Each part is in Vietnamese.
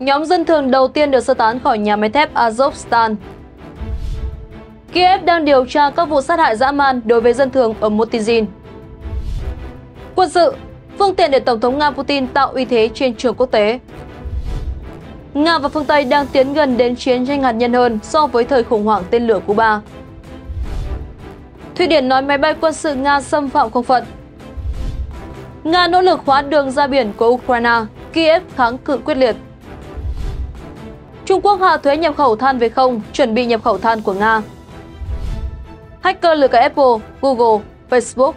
Nhóm dân thường đầu tiên được sơ tán khỏi nhà máy thép Azovstan. Kiev đang điều tra các vụ sát hại dã man đối với dân thường ở Motizin. Quân sự, phương tiện để Tổng thống Nga Putin tạo uy thế trên trường quốc tế. Nga và phương Tây đang tiến gần đến chiến tranh hạt nhân hơn so với thời khủng hoảng tên lửa Cuba. Thụy Điển nói máy bay quân sự Nga xâm phạm không phận. Nga nỗ lực khóa đường ra biển của Ukraine, Kiev kháng cự quyết liệt. Trung Quốc hạ thuế nhập khẩu than về không, chuẩn bị nhập khẩu than của Nga. Hacker lừa cả Apple, Google, Facebook.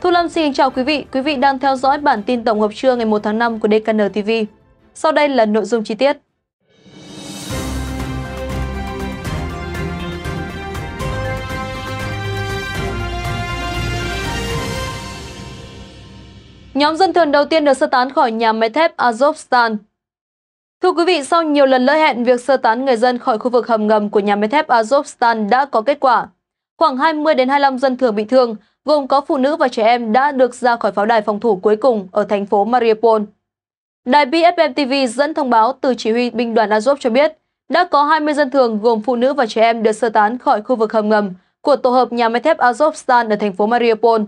Thu Lâm xin chào quý vị. Quý vị đang theo dõi bản tin tổng hợp trưa ngày 1 tháng 5 của DKN TV. Sau đây là nội dung chi tiết. Nhóm dân thường đầu tiên được sơ tán khỏi nhà máy thép Azovstan Thưa quý vị, sau nhiều lần lỡ hẹn, việc sơ tán người dân khỏi khu vực hầm ngầm của nhà máy thép Azovstan đã có kết quả. Khoảng 20 đến 25 dân thường bị thương, gồm có phụ nữ và trẻ em đã được ra khỏi pháo đài phòng thủ cuối cùng ở thành phố Mariupol. Đài BFM TV dẫn thông báo từ chỉ huy binh đoàn Azov cho biết, đã có 20 dân thường gồm phụ nữ và trẻ em được sơ tán khỏi khu vực hầm ngầm của tổ hợp nhà máy thép Azovstan ở thành phố Mariupol.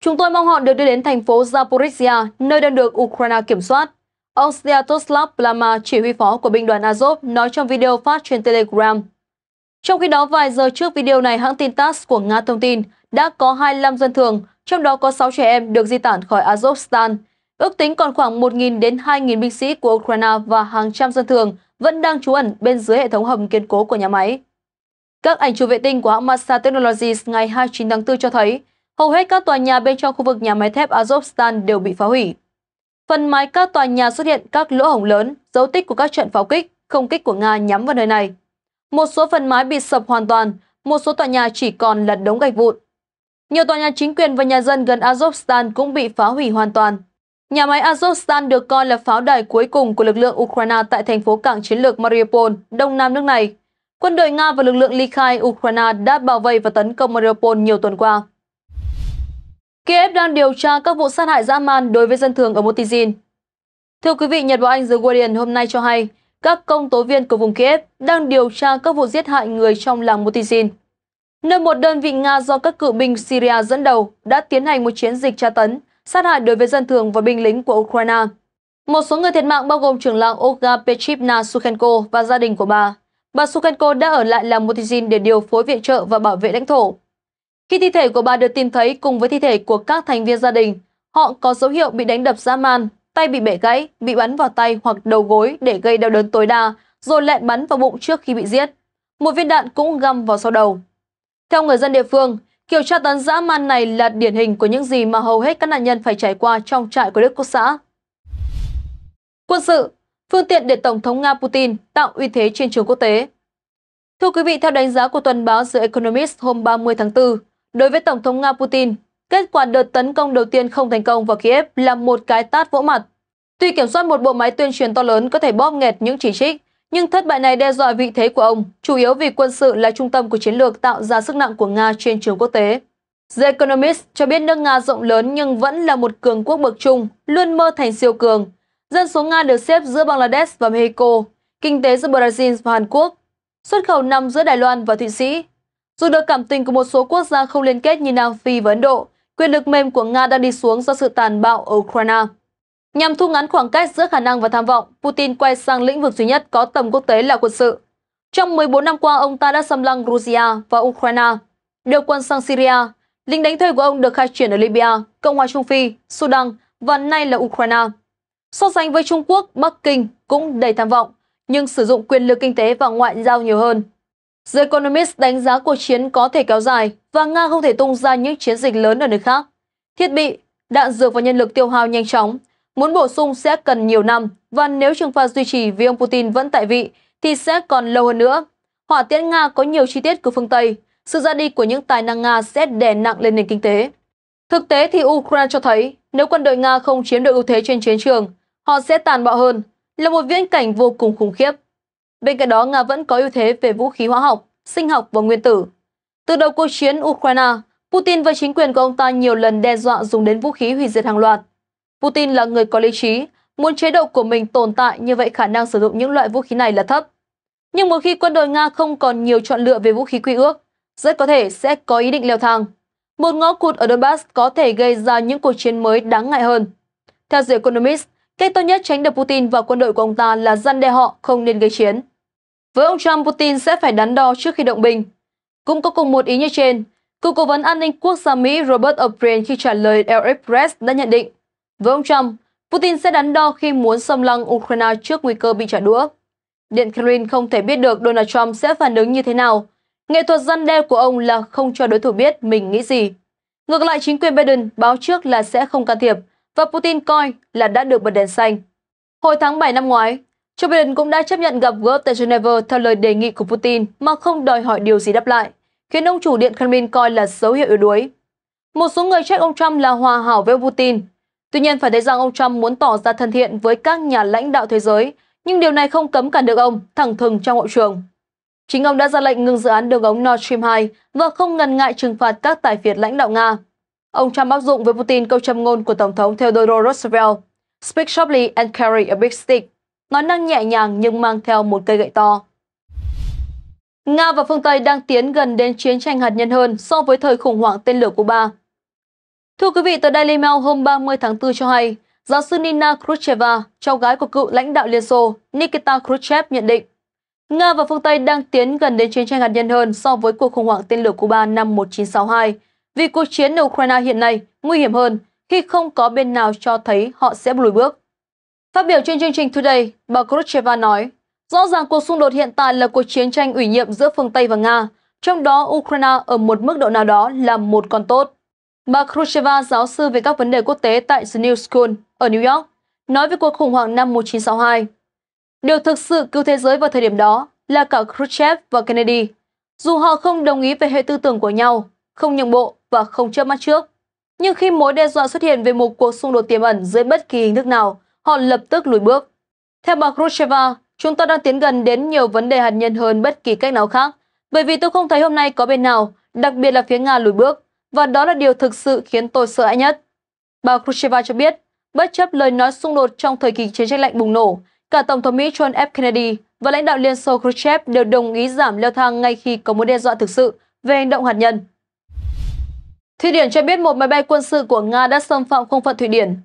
Chúng tôi mong họ được đưa đến thành phố Zaporizhia, nơi đang được Ukraine kiểm soát. Ông Sviatoslav Plama, chỉ huy phó của binh đoàn Azov, nói trong video phát trên Telegram. Trong khi đó, vài giờ trước video này, hãng tin TASS của Nga thông tin đã có 25 dân thường, trong đó có 6 trẻ em được di tản khỏi Azovstan. Ước tính còn khoảng 1.000 đến 2.000 binh sĩ của Ukraine và hàng trăm dân thường vẫn đang trú ẩn bên dưới hệ thống hầm kiên cố của nhà máy. Các ảnh chụp vệ tinh của hãng Masa Technologies ngày 29 tháng 4 cho thấy hầu hết các tòa nhà bên trong khu vực nhà máy thép Azovstan đều bị phá hủy. Phần mái các tòa nhà xuất hiện các lỗ hổng lớn, dấu tích của các trận pháo kích, không kích của Nga nhắm vào nơi này. Một số phần mái bị sập hoàn toàn, một số tòa nhà chỉ còn là đống gạch vụn. Nhiều tòa nhà chính quyền và nhà dân gần Azovstan cũng bị phá hủy hoàn toàn. Nhà máy Azovstan được coi là pháo đài cuối cùng của lực lượng Ukraine tại thành phố cảng chiến lược Mariupol, đông nam nước này. Quân đội Nga và lực lượng ly khai Ukraine đã bảo vệ và tấn công Mariupol nhiều tuần qua. Kiev đang điều tra các vụ sát hại dã man đối với dân thường ở Motizin. Thưa quý vị, Nhật Báo Anh The Guardian hôm nay cho hay, các công tố viên của vùng Kiev đang điều tra các vụ giết hại người trong làng Motizin, nơi một đơn vị Nga do các cựu binh Syria dẫn đầu đã tiến hành một chiến dịch tra tấn, sát hại đối với dân thường và binh lính của Ukraine. Một số người thiệt mạng bao gồm trưởng làng Olga Petrivna Sukhenko và gia đình của bà. Bà Sukhenko đã ở lại làng Motizin để điều phối viện trợ và bảo vệ lãnh thổ. Khi thi thể của bà được tìm thấy cùng với thi thể của các thành viên gia đình, họ có dấu hiệu bị đánh đập dã man, tay bị bẻ gãy, bị bắn vào tay hoặc đầu gối để gây đau đớn tối đa, rồi lại bắn vào bụng trước khi bị giết. Một viên đạn cũng găm vào sau đầu. Theo người dân địa phương, kiểu tra tấn dã man này là điển hình của những gì mà hầu hết các nạn nhân phải trải qua trong trại của Đức Quốc xã. Quân sự, phương tiện để Tổng thống Nga Putin tạo uy thế trên trường quốc tế. Thưa quý vị, theo đánh giá của tuần báo The Economist hôm 30 tháng 4, Đối với Tổng thống Nga Putin, kết quả đợt tấn công đầu tiên không thành công vào Kiev là một cái tát vỗ mặt. Tuy kiểm soát một bộ máy tuyên truyền to lớn có thể bóp nghẹt những chỉ trích, nhưng thất bại này đe dọa vị thế của ông, chủ yếu vì quân sự là trung tâm của chiến lược tạo ra sức nặng của Nga trên trường quốc tế. The Economist cho biết nước Nga rộng lớn nhưng vẫn là một cường quốc bậc trung, luôn mơ thành siêu cường. Dân số Nga được xếp giữa Bangladesh và Mexico, kinh tế giữa Brazil và Hàn Quốc, xuất khẩu nằm giữa Đài Loan và Thụy Sĩ, dù được cảm tình của một số quốc gia không liên kết như Nam Phi và Ấn Độ, quyền lực mềm của Nga đang đi xuống do sự tàn bạo ở Ukraine. Nhằm thu ngắn khoảng cách giữa khả năng và tham vọng, Putin quay sang lĩnh vực duy nhất có tầm quốc tế là quân sự. Trong 14 năm qua, ông ta đã xâm lăng Georgia và Ukraine, điều quân sang Syria. Lính đánh thuê của ông được khai triển ở Libya, Cộng hòa Trung Phi, Sudan và nay là Ukraine. So sánh với Trung Quốc, Bắc Kinh cũng đầy tham vọng, nhưng sử dụng quyền lực kinh tế và ngoại giao nhiều hơn. The Economist đánh giá cuộc chiến có thể kéo dài và Nga không thể tung ra những chiến dịch lớn ở nơi khác. Thiết bị, đạn dược và nhân lực tiêu hao nhanh chóng, muốn bổ sung sẽ cần nhiều năm và nếu trừng phạt duy trì vì ông Putin vẫn tại vị thì sẽ còn lâu hơn nữa. Hỏa tiễn Nga có nhiều chi tiết của phương Tây, sự ra đi của những tài năng Nga sẽ đè nặng lên nền kinh tế. Thực tế thì Ukraine cho thấy nếu quân đội Nga không chiếm được ưu thế trên chiến trường, họ sẽ tàn bạo hơn, là một viễn cảnh vô cùng khủng khiếp. Bên cạnh đó, Nga vẫn có ưu thế về vũ khí hóa học, sinh học và nguyên tử. Từ đầu cuộc chiến Ukraine, Putin và chính quyền của ông ta nhiều lần đe dọa dùng đến vũ khí hủy diệt hàng loạt. Putin là người có lý trí, muốn chế độ của mình tồn tại như vậy khả năng sử dụng những loại vũ khí này là thấp. Nhưng một khi quân đội Nga không còn nhiều chọn lựa về vũ khí quy ước, rất có thể sẽ có ý định leo thang. Một ngõ cụt ở Donbass có thể gây ra những cuộc chiến mới đáng ngại hơn. Theo The Economist, Cách tốt nhất tránh được Putin và quân đội của ông ta là dân đe họ không nên gây chiến. Với ông Trump, Putin sẽ phải đắn đo trước khi động binh. Cũng có cùng một ý như trên, cựu cố vấn an ninh quốc gia Mỹ Robert O'Brien khi trả lời El Press đã nhận định, với ông Trump, Putin sẽ đắn đo khi muốn xâm lăng Ukraine trước nguy cơ bị trả đũa. Điện Kremlin không thể biết được Donald Trump sẽ phản ứng như thế nào. Nghệ thuật dân đe của ông là không cho đối thủ biết mình nghĩ gì. Ngược lại, chính quyền Biden báo trước là sẽ không can thiệp, và Putin coi là đã được bật đèn xanh. Hồi tháng 7 năm ngoái, Joe Biden cũng đã chấp nhận gặp gỡ tại Geneva theo lời đề nghị của Putin mà không đòi hỏi điều gì đáp lại, khiến ông chủ Điện Kremlin coi là dấu hiệu yếu đuối. Một số người trách ông Trump là hòa hảo với Putin. Tuy nhiên phải thấy rằng ông Trump muốn tỏ ra thân thiện với các nhà lãnh đạo thế giới, nhưng điều này không cấm cản được ông thẳng thừng trong hội trường. Chính ông đã ra lệnh ngừng dự án đường ống Nord Stream 2 và không ngần ngại trừng phạt các tài phiệt lãnh đạo Nga. Ông Trump áp dụng với Putin câu châm ngôn của Tổng thống Theodore Roosevelt, Speak sharply and carry a big stick, nói năng nhẹ nhàng nhưng mang theo một cây gậy to. Nga và phương Tây đang tiến gần đến chiến tranh hạt nhân hơn so với thời khủng hoảng tên lửa Cuba. Thưa quý vị, tờ Daily Mail hôm 30 tháng 4 cho hay, giáo sư Nina Khrushcheva, cháu gái của cựu lãnh đạo Liên Xô Nikita Khrushchev nhận định, Nga và phương Tây đang tiến gần đến chiến tranh hạt nhân hơn so với cuộc khủng hoảng tên lửa Cuba năm 1962 vì cuộc chiến ở Ukraine hiện nay nguy hiểm hơn khi không có bên nào cho thấy họ sẽ lùi bước. Phát biểu trên chương trình Today, bà Khrushcheva nói, rõ ràng cuộc xung đột hiện tại là cuộc chiến tranh ủy nhiệm giữa phương Tây và Nga, trong đó Ukraine ở một mức độ nào đó là một con tốt. Bà Khrushcheva, giáo sư về các vấn đề quốc tế tại The New School ở New York, nói về cuộc khủng hoảng năm 1962. Điều thực sự cứu thế giới vào thời điểm đó là cả Khrushchev và Kennedy. Dù họ không đồng ý về hệ tư tưởng của nhau, không nhượng bộ và không chớp mắt trước. Nhưng khi mối đe dọa xuất hiện về một cuộc xung đột tiềm ẩn dưới bất kỳ hình thức nào, họ lập tức lùi bước. Theo bà Khrushcheva, chúng ta đang tiến gần đến nhiều vấn đề hạt nhân hơn bất kỳ cách nào khác, bởi vì tôi không thấy hôm nay có bên nào, đặc biệt là phía Nga lùi bước, và đó là điều thực sự khiến tôi sợ hãi nhất. Bà Khrushcheva cho biết, bất chấp lời nói xung đột trong thời kỳ chiến tranh lạnh bùng nổ, cả Tổng thống Mỹ John F. Kennedy và lãnh đạo Liên Xô Khrushchev đều đồng ý giảm leo thang ngay khi có mối đe dọa thực sự về hành động hạt nhân. Thụy Điển cho biết một máy bay quân sự của Nga đã xâm phạm không phận Thụy Điển.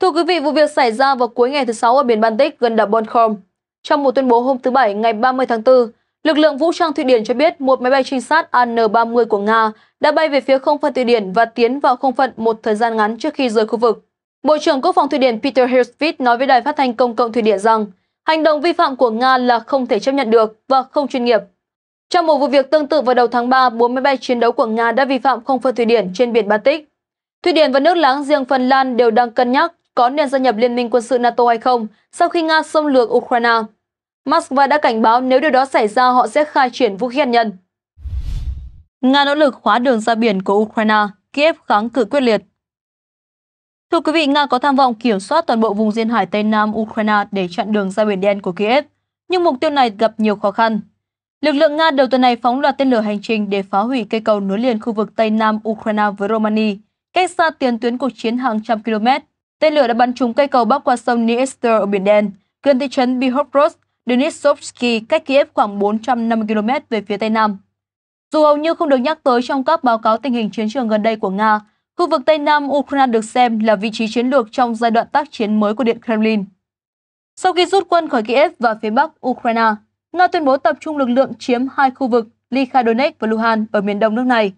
Thưa quý vị, vụ việc xảy ra vào cuối ngày thứ Sáu ở biển Baltic gần đảo Bornholm. Trong một tuyên bố hôm thứ Bảy ngày 30 tháng 4, lực lượng vũ trang Thụy Điển cho biết một máy bay trinh sát An-30 của Nga đã bay về phía không phận Thụy Điển và tiến vào không phận một thời gian ngắn trước khi rời khu vực. Bộ trưởng Quốc phòng Thụy Điển Peter Hirsvit nói với đài phát thanh công cộng Thụy Điển rằng hành động vi phạm của Nga là không thể chấp nhận được và không chuyên nghiệp. Trong một vụ việc tương tự vào đầu tháng 3, 4 máy bay chiến đấu của Nga đã vi phạm không phận Thụy Điển trên biển Baltic. Thụy Điển và nước láng giềng Phần Lan đều đang cân nhắc có nên gia nhập Liên minh quân sự NATO hay không sau khi Nga xâm lược Ukraine. Moscow đã cảnh báo nếu điều đó xảy ra họ sẽ khai triển vũ khí hạt nhân. Nga nỗ lực khóa đường ra biển của Ukraine, Kiev kháng cự quyết liệt. Thưa quý vị, Nga có tham vọng kiểm soát toàn bộ vùng duyên hải Tây Nam Ukraine để chặn đường ra biển đen của Kiev, nhưng mục tiêu này gặp nhiều khó khăn Lực lượng Nga đầu tuần này phóng loạt tên lửa hành trình để phá hủy cây cầu nối liền khu vực Tây Nam Ukraine với Romania, cách xa tiền tuyến cuộc chiến hàng trăm km. Tên lửa đã bắn trúng cây cầu bắc qua sông Dniester ở Biển Đen, gần thị trấn Bihoprod, Dnistrovsky, cách Kiev khoảng 450 km về phía Tây Nam. Dù hầu như không được nhắc tới trong các báo cáo tình hình chiến trường gần đây của Nga, khu vực Tây Nam Ukraine được xem là vị trí chiến lược trong giai đoạn tác chiến mới của Điện Kremlin. Sau khi rút quân khỏi Kiev và phía bắc Ukraine, Nga tuyên bố tập trung lực lượng chiếm hai khu vực Lika Donetsk và luhansk ở miền đông nước này.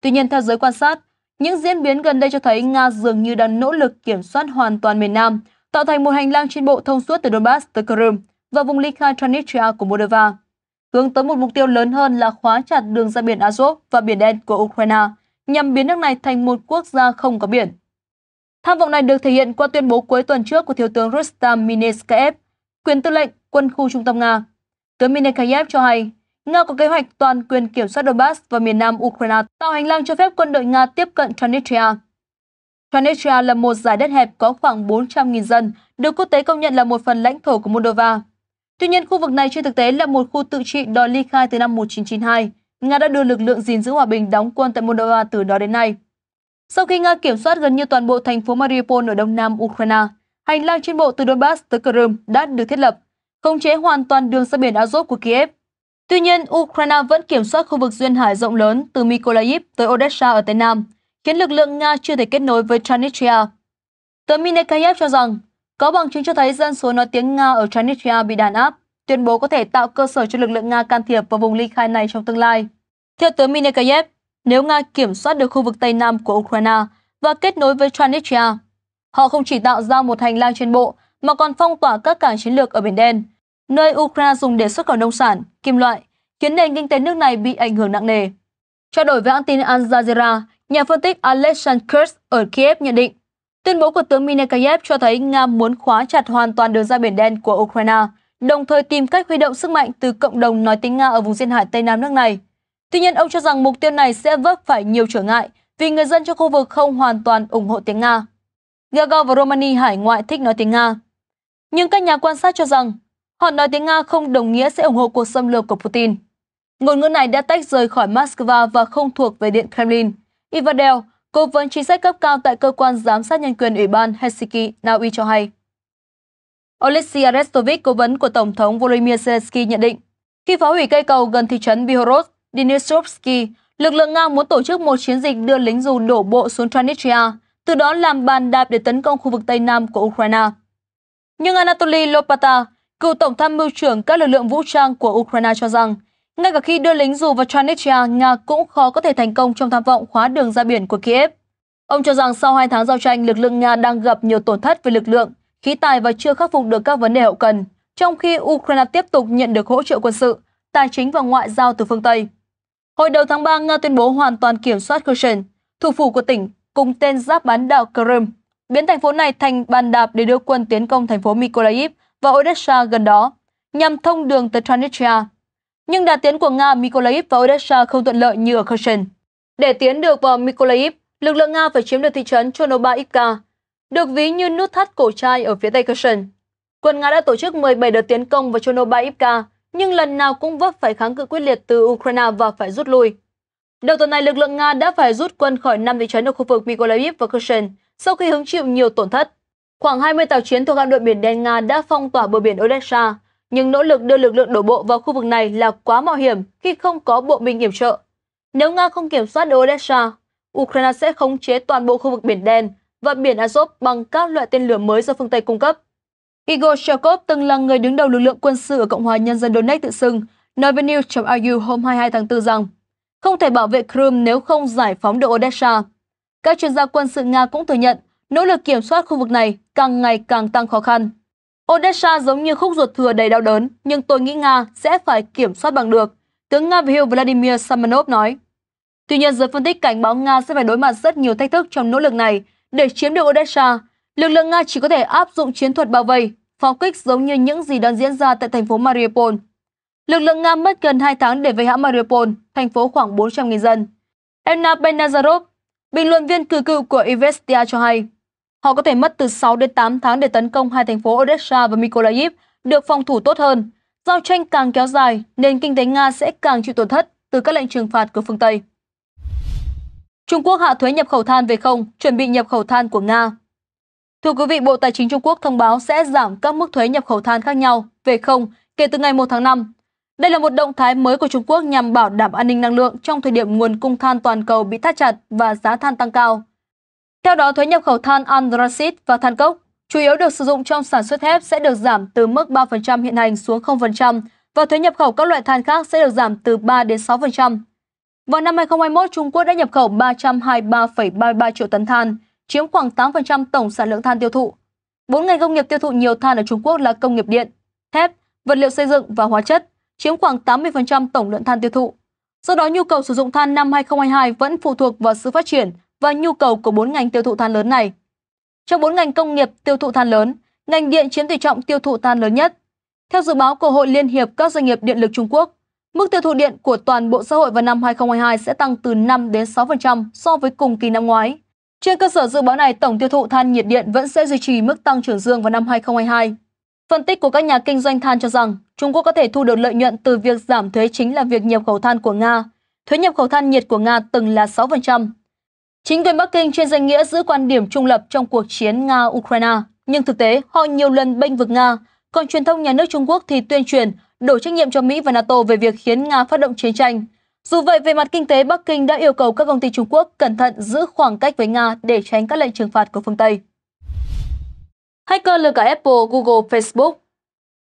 Tuy nhiên, theo giới quan sát, những diễn biến gần đây cho thấy Nga dường như đang nỗ lực kiểm soát hoàn toàn miền Nam, tạo thành một hành lang trên bộ thông suốt từ Donbass tới Crimea và vùng Lika Transnistria của Moldova, hướng tới một mục tiêu lớn hơn là khóa chặt đường ra biển Azov và Biển Đen của Ukraine, nhằm biến nước này thành một quốc gia không có biển. Tham vọng này được thể hiện qua tuyên bố cuối tuần trước của Thiếu tướng Rustam Mineskev, quyền tư lệnh quân khu trung tâm Nga, Tướng Minekayev cho hay, Nga có kế hoạch toàn quyền kiểm soát Donbass và miền nam Ukraine, tạo hành lang cho phép quân đội Nga tiếp cận Transnistria. Transnistria là một giải đất hẹp có khoảng 400.000 dân, được quốc tế công nhận là một phần lãnh thổ của Moldova. Tuy nhiên, khu vực này trên thực tế là một khu tự trị đòi ly khai từ năm 1992. Nga đã đưa lực lượng gìn giữ hòa bình đóng quân tại Moldova từ đó đến nay. Sau khi Nga kiểm soát gần như toàn bộ thành phố Mariupol ở đông nam Ukraine, hành lang trên bộ từ Donbass tới Crimea đã được thiết lập khống chế hoàn toàn đường ra biển Azov của Kiev. Tuy nhiên, Ukraine vẫn kiểm soát khu vực duyên hải rộng lớn từ Mykolaiv tới Odessa ở Tây Nam, khiến lực lượng Nga chưa thể kết nối với Transnistria. Tờ Minekayev cho rằng, có bằng chứng cho thấy dân số nói tiếng Nga ở Transnistria bị đàn áp, tuyên bố có thể tạo cơ sở cho lực lượng Nga can thiệp vào vùng ly khai này trong tương lai. Theo tướng Minekayev, nếu Nga kiểm soát được khu vực Tây Nam của Ukraine và kết nối với Transnistria, họ không chỉ tạo ra một hành lang trên bộ mà còn phong tỏa các cảng chiến lược ở Biển Đen, nơi Ukraine dùng để xuất khẩu nông sản, kim loại, khiến nền kinh tế nước này bị ảnh hưởng nặng nề. Trao đổi với hãng tin Al Jazeera, nhà phân tích Alexander Kurz ở Kiev nhận định, tuyên bố của tướng Minekayev cho thấy Nga muốn khóa chặt hoàn toàn đường ra biển đen của Ukraine, đồng thời tìm cách huy động sức mạnh từ cộng đồng nói tiếng Nga ở vùng duyên hải Tây Nam nước này. Tuy nhiên, ông cho rằng mục tiêu này sẽ vấp phải nhiều trở ngại vì người dân trong khu vực không hoàn toàn ủng hộ tiếng Nga. Gagao và Romani hải ngoại thích nói tiếng Nga. Nhưng các nhà quan sát cho rằng Họ nói tiếng Nga không đồng nghĩa sẽ ủng hộ cuộc xâm lược của Putin. Ngôn ngữ này đã tách rời khỏi Moscow và không thuộc về Điện Kremlin. Ivadel, cố vấn chính sách cấp cao tại cơ quan giám sát nhân quyền Ủy ban Helsinki, Na Uy cho hay. Oleksiy Arestovich, cố vấn của Tổng thống Volodymyr Zelensky nhận định, khi phá hủy cây cầu gần thị trấn Bihorod, Dnistrovsky, lực lượng Nga muốn tổ chức một chiến dịch đưa lính dù đổ bộ xuống Transnistria, từ đó làm bàn đạp để tấn công khu vực Tây Nam của Ukraine. Nhưng Anatoly Lopata, Cựu Tổng tham mưu trưởng các lực lượng vũ trang của Ukraine cho rằng, ngay cả khi đưa lính dù vào Transnistria, Nga cũng khó có thể thành công trong tham vọng khóa đường ra biển của Kiev. Ông cho rằng sau 2 tháng giao tranh, lực lượng Nga đang gặp nhiều tổn thất về lực lượng, khí tài và chưa khắc phục được các vấn đề hậu cần, trong khi Ukraine tiếp tục nhận được hỗ trợ quân sự, tài chính và ngoại giao từ phương Tây. Hồi đầu tháng 3, Nga tuyên bố hoàn toàn kiểm soát Kherson, thủ phủ của tỉnh, cùng tên giáp bán đảo Crimea, biến thành phố này thành bàn đạp để đưa quân tiến công thành phố Mykolaiv và Odessa gần đó, nhằm thông đường tới Transnistria. Nhưng đà tiến của Nga Mykolaiv và Odessa không thuận lợi như ở Kherson. Để tiến được vào Mykolaiv, lực lượng Nga phải chiếm được thị trấn Chornobaivka, được ví như nút thắt cổ chai ở phía tây Kherson. Quân Nga đã tổ chức 17 đợt tiến công vào Chornobaivka, nhưng lần nào cũng vấp phải kháng cự quyết liệt từ Ukraine và phải rút lui. Đầu tuần này, lực lượng Nga đã phải rút quân khỏi năm thị trấn ở khu vực Mykolaiv và Kherson sau khi hứng chịu nhiều tổn thất. Khoảng 20 tàu chiến thuộc hạm đội biển đen Nga đã phong tỏa bờ biển Odessa, nhưng nỗ lực đưa lực lượng đổ bộ vào khu vực này là quá mạo hiểm khi không có bộ binh yểm trợ. Nếu Nga không kiểm soát được Odessa, Ukraine sẽ khống chế toàn bộ khu vực biển đen và biển Azov bằng các loại tên lửa mới do phương Tây cung cấp. Igor Shakov từng là người đứng đầu lực lượng quân sự ở Cộng hòa Nhân dân Donetsk tự xưng, nói với News.au hôm 22 tháng 4 rằng không thể bảo vệ Crimea nếu không giải phóng được Odessa. Các chuyên gia quân sự Nga cũng thừa nhận Nỗ lực kiểm soát khu vực này càng ngày càng tăng khó khăn. Odessa giống như khúc ruột thừa đầy đau đớn, nhưng tôi nghĩ Nga sẽ phải kiểm soát bằng được, tướng Nga về hiệu Vladimir Samanov nói. Tuy nhiên, giới phân tích cảnh báo Nga sẽ phải đối mặt rất nhiều thách thức trong nỗ lực này. Để chiếm được Odessa, lực lượng Nga chỉ có thể áp dụng chiến thuật bao vây, pháo kích giống như những gì đang diễn ra tại thành phố Mariupol. Lực lượng Nga mất gần 2 tháng để vây hãm Mariupol, thành phố khoảng 400.000 dân. Elna Benazarov, bình luận viên cử cựu của Investia cho hay, Họ có thể mất từ 6 đến 8 tháng để tấn công hai thành phố Odessa và Mykolaiv được phòng thủ tốt hơn. Giao tranh càng kéo dài, nền kinh tế Nga sẽ càng chịu tổn thất từ các lệnh trừng phạt của phương Tây. Trung Quốc hạ thuế nhập khẩu than về không, chuẩn bị nhập khẩu than của Nga. Thưa quý vị, Bộ Tài chính Trung Quốc thông báo sẽ giảm các mức thuế nhập khẩu than khác nhau về không kể từ ngày 1 tháng 5. Đây là một động thái mới của Trung Quốc nhằm bảo đảm an ninh năng lượng trong thời điểm nguồn cung than toàn cầu bị thắt chặt và giá than tăng cao. Theo đó, thuế nhập khẩu than anthracit và than cốc chủ yếu được sử dụng trong sản xuất thép sẽ được giảm từ mức 3% hiện hành xuống 0% và thuế nhập khẩu các loại than khác sẽ được giảm từ 3 đến 6%. Vào năm 2021, Trung Quốc đã nhập khẩu 323,33 triệu tấn than, chiếm khoảng 8% tổng sản lượng than tiêu thụ. Bốn ngành công nghiệp tiêu thụ nhiều than ở Trung Quốc là công nghiệp điện, thép, vật liệu xây dựng và hóa chất, chiếm khoảng 80% tổng lượng than tiêu thụ. Do đó, nhu cầu sử dụng than năm 2022 vẫn phụ thuộc vào sự phát triển và nhu cầu của bốn ngành tiêu thụ than lớn này. Trong bốn ngành công nghiệp tiêu thụ than lớn, ngành điện chiếm tỷ trọng tiêu thụ than lớn nhất. Theo dự báo của Hội Liên hiệp các doanh nghiệp điện lực Trung Quốc, mức tiêu thụ điện của toàn bộ xã hội vào năm 2022 sẽ tăng từ 5 đến 6% so với cùng kỳ năm ngoái. Trên cơ sở dự báo này, tổng tiêu thụ than nhiệt điện vẫn sẽ duy trì mức tăng trưởng dương vào năm 2022. Phân tích của các nhà kinh doanh than cho rằng, Trung Quốc có thể thu được lợi nhuận từ việc giảm thuế chính là việc nhập khẩu than của Nga. Thuế nhập khẩu than nhiệt của Nga từng là 6%, Chính quyền Bắc Kinh trên danh nghĩa giữ quan điểm trung lập trong cuộc chiến Nga-Ukraine, nhưng thực tế họ nhiều lần bênh vực Nga, còn truyền thông nhà nước Trung Quốc thì tuyên truyền đổ trách nhiệm cho Mỹ và NATO về việc khiến Nga phát động chiến tranh. Dù vậy, về mặt kinh tế, Bắc Kinh đã yêu cầu các công ty Trung Quốc cẩn thận giữ khoảng cách với Nga để tránh các lệnh trừng phạt của phương Tây. Hacker lừa cả Apple, Google, Facebook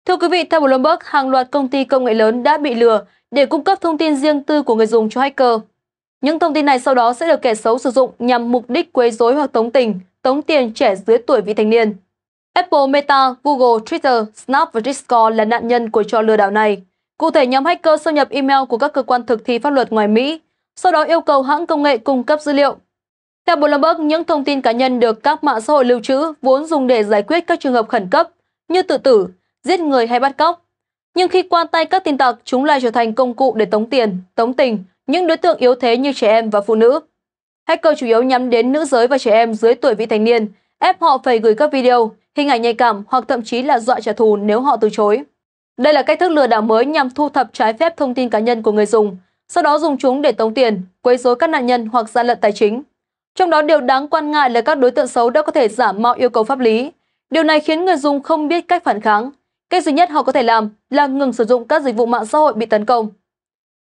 Thưa quý vị, theo Bloomberg, hàng loạt công ty công nghệ lớn đã bị lừa để cung cấp thông tin riêng tư của người dùng cho hacker. Những thông tin này sau đó sẽ được kẻ xấu sử dụng nhằm mục đích quấy rối hoặc tống tình, tống tiền trẻ dưới tuổi vị thành niên. Apple, Meta, Google, Twitter, Snap và Discord là nạn nhân của trò lừa đảo này. Cụ thể, nhóm hacker xâm nhập email của các cơ quan thực thi pháp luật ngoài Mỹ, sau đó yêu cầu hãng công nghệ cung cấp dữ liệu. Theo Bloomberg, những thông tin cá nhân được các mạng xã hội lưu trữ vốn dùng để giải quyết các trường hợp khẩn cấp như tự tử, giết người hay bắt cóc. Nhưng khi qua tay các tin tặc, chúng lại trở thành công cụ để tống tiền, tống tình, những đối tượng yếu thế như trẻ em và phụ nữ. Hacker chủ yếu nhắm đến nữ giới và trẻ em dưới tuổi vị thành niên, ép họ phải gửi các video, hình ảnh nhạy cảm hoặc thậm chí là dọa trả thù nếu họ từ chối. Đây là cách thức lừa đảo mới nhằm thu thập trái phép thông tin cá nhân của người dùng, sau đó dùng chúng để tống tiền, quấy rối các nạn nhân hoặc gian lận tài chính. Trong đó điều đáng quan ngại là các đối tượng xấu đã có thể giả mạo yêu cầu pháp lý. Điều này khiến người dùng không biết cách phản kháng. Cách duy nhất họ có thể làm là ngừng sử dụng các dịch vụ mạng xã hội bị tấn công.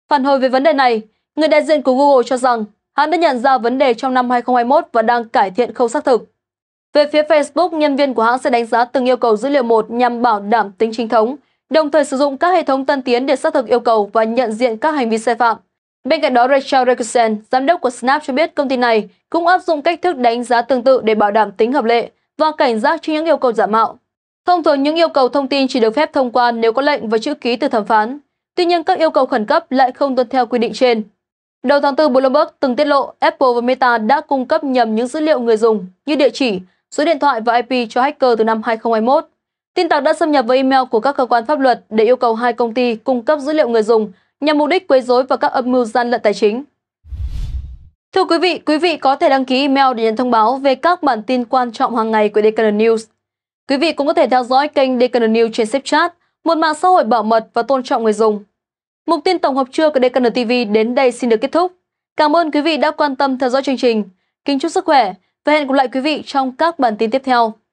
Phản hồi về vấn đề này, Người đại diện của Google cho rằng hãng đã nhận ra vấn đề trong năm 2021 và đang cải thiện khâu xác thực. Về phía Facebook, nhân viên của hãng sẽ đánh giá từng yêu cầu dữ liệu một nhằm bảo đảm tính chính thống, đồng thời sử dụng các hệ thống tân tiến để xác thực yêu cầu và nhận diện các hành vi sai phạm. Bên cạnh đó, Rachel Rickerson, giám đốc của Snap cho biết công ty này cũng áp dụng cách thức đánh giá tương tự để bảo đảm tính hợp lệ và cảnh giác trước những yêu cầu giả mạo. Thông thường, những yêu cầu thông tin chỉ được phép thông qua nếu có lệnh và chữ ký từ thẩm phán. Tuy nhiên, các yêu cầu khẩn cấp lại không tuân theo quy định trên. Đầu tháng 4, Bloomberg từng tiết lộ Apple và Meta đã cung cấp nhầm những dữ liệu người dùng như địa chỉ, số điện thoại và IP cho hacker từ năm 2021. Tin tặc đã xâm nhập vào email của các cơ quan pháp luật để yêu cầu hai công ty cung cấp dữ liệu người dùng nhằm mục đích quấy rối và các âm mưu gian lận tài chính. Thưa quý vị, quý vị có thể đăng ký email để nhận thông báo về các bản tin quan trọng hàng ngày của Deccan News. Quý vị cũng có thể theo dõi kênh Deccan News trên Snapchat, một mạng xã hội bảo mật và tôn trọng người dùng. Mục tin tổng hợp trưa của DKN TV đến đây xin được kết thúc. Cảm ơn quý vị đã quan tâm theo dõi chương trình. Kính chúc sức khỏe và hẹn gặp lại quý vị trong các bản tin tiếp theo.